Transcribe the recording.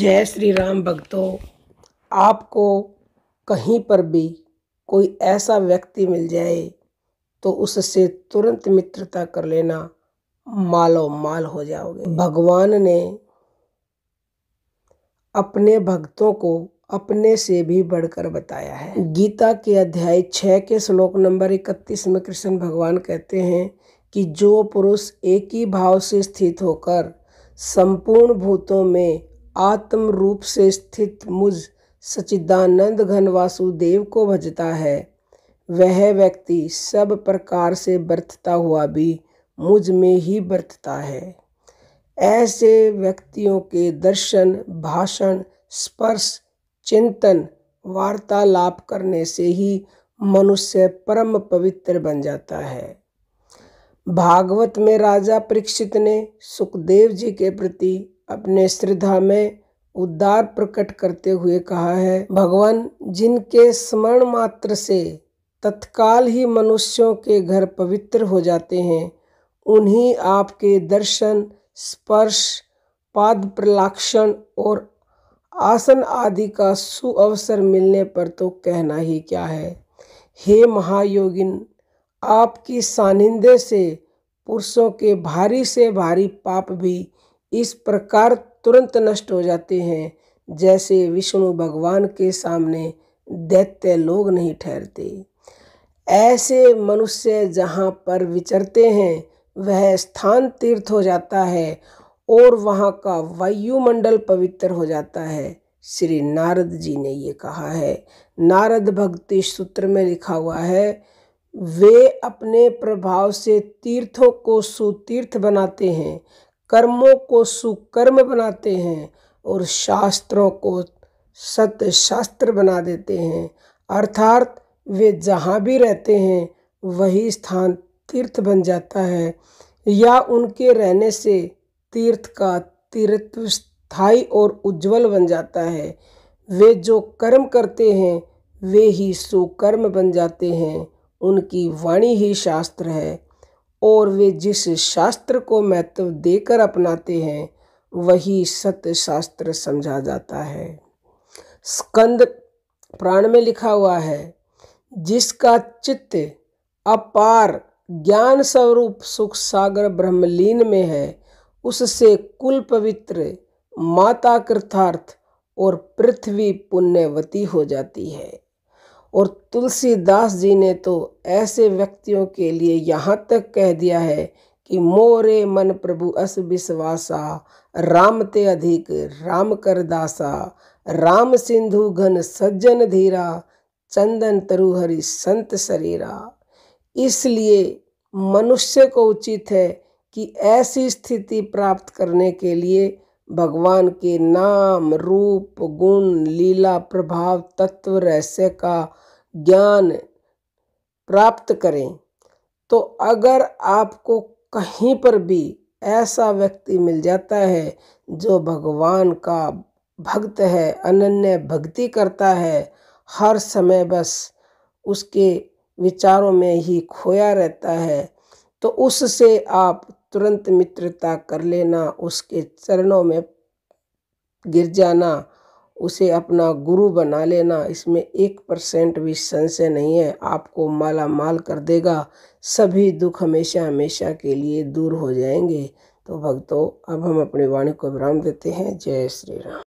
जय श्री राम भक्तों आपको कहीं पर भी कोई ऐसा व्यक्ति मिल जाए तो उससे तुरंत मित्रता कर लेना मालो माल हो जाओगे भगवान ने अपने भक्तों को अपने से भी बढ़कर बताया है गीता के अध्याय छः के श्लोक नंबर इकतीस में कृष्ण भगवान कहते हैं कि जो पुरुष एक ही भाव से स्थित होकर संपूर्ण भूतों में आत्म रूप से स्थित मुझ सचिदानंद घन वासुदेव को भजता है वह व्यक्ति सब प्रकार से बरतता हुआ भी मुझ में ही बरतता है ऐसे व्यक्तियों के दर्शन भाषण स्पर्श चिंतन वार्तालाप करने से ही मनुष्य परम पवित्र बन जाता है भागवत में राजा परीक्षित ने सुखदेव जी के प्रति अपने श्रद्धा में उद्धार प्रकट करते हुए कहा है भगवान जिनके स्मरण मात्र से तत्काल ही मनुष्यों के घर पवित्र हो जाते हैं उन्हीं आपके दर्शन स्पर्श पाद प्रलाक्षण और आसन आदि का सुअवसर मिलने पर तो कहना ही क्या है हे महायोगिन आपकी सानिध्य से पुरुषों के भारी से भारी पाप भी इस प्रकार तुरंत नष्ट हो जाते हैं जैसे विष्णु भगवान के सामने दैत्य लोग नहीं ठहरते ऐसे मनुष्य जहाँ पर विचरते हैं वह स्थान तीर्थ हो जाता है और वहाँ का वायुमंडल पवित्र हो जाता है श्री नारद जी ने ये कहा है नारद भक्ति सूत्र में लिखा हुआ है वे अपने प्रभाव से तीर्थों को सुतीर्थ बनाते हैं कर्मों को सुकर्म बनाते हैं और शास्त्रों को सत्य शास्त्र बना देते हैं अर्थात वे जहाँ भी रहते हैं वही स्थान तीर्थ बन जाता है या उनके रहने से तीर्थ का तीर्थ स्थाई और उज्जवल बन जाता है वे जो कर्म करते हैं वे ही सुकर्म बन जाते हैं उनकी वाणी ही शास्त्र है और वे जिस शास्त्र को महत्व देकर अपनाते हैं वही सत्य शास्त्र समझा जाता है स्कंद प्राण में लिखा हुआ है जिसका चित्त अपार ज्ञान स्वरूप सुख सागर ब्रह्मलीन में है उससे कुल पवित्र माता कृथार्थ और पृथ्वी पुण्यवती हो जाती है और तुलसीदास जी ने तो ऐसे व्यक्तियों के लिए यहाँ तक कह दिया है कि मोरे मन प्रभु अस विश्वासा राम ते अधिक राम कर दासा राम सिंधु घन सज्जन धीरा चंदन तरुहरि संत शरीरा इसलिए मनुष्य को उचित है कि ऐसी स्थिति प्राप्त करने के लिए भगवान के नाम रूप गुण लीला प्रभाव तत्व रहस्य का ज्ञान प्राप्त करें तो अगर आपको कहीं पर भी ऐसा व्यक्ति मिल जाता है जो भगवान का भक्त है अनन्य भक्ति करता है हर समय बस उसके विचारों में ही खोया रहता है तो उससे आप तुरंत मित्रता कर लेना उसके चरणों में गिर जाना उसे अपना गुरु बना लेना इसमें एक परसेंट भी संशय नहीं है आपको माला माल कर देगा सभी दुख हमेशा हमेशा के लिए दूर हो जाएंगे तो भक्तों अब हम अपनी वाणी को विराम देते हैं जय श्री राम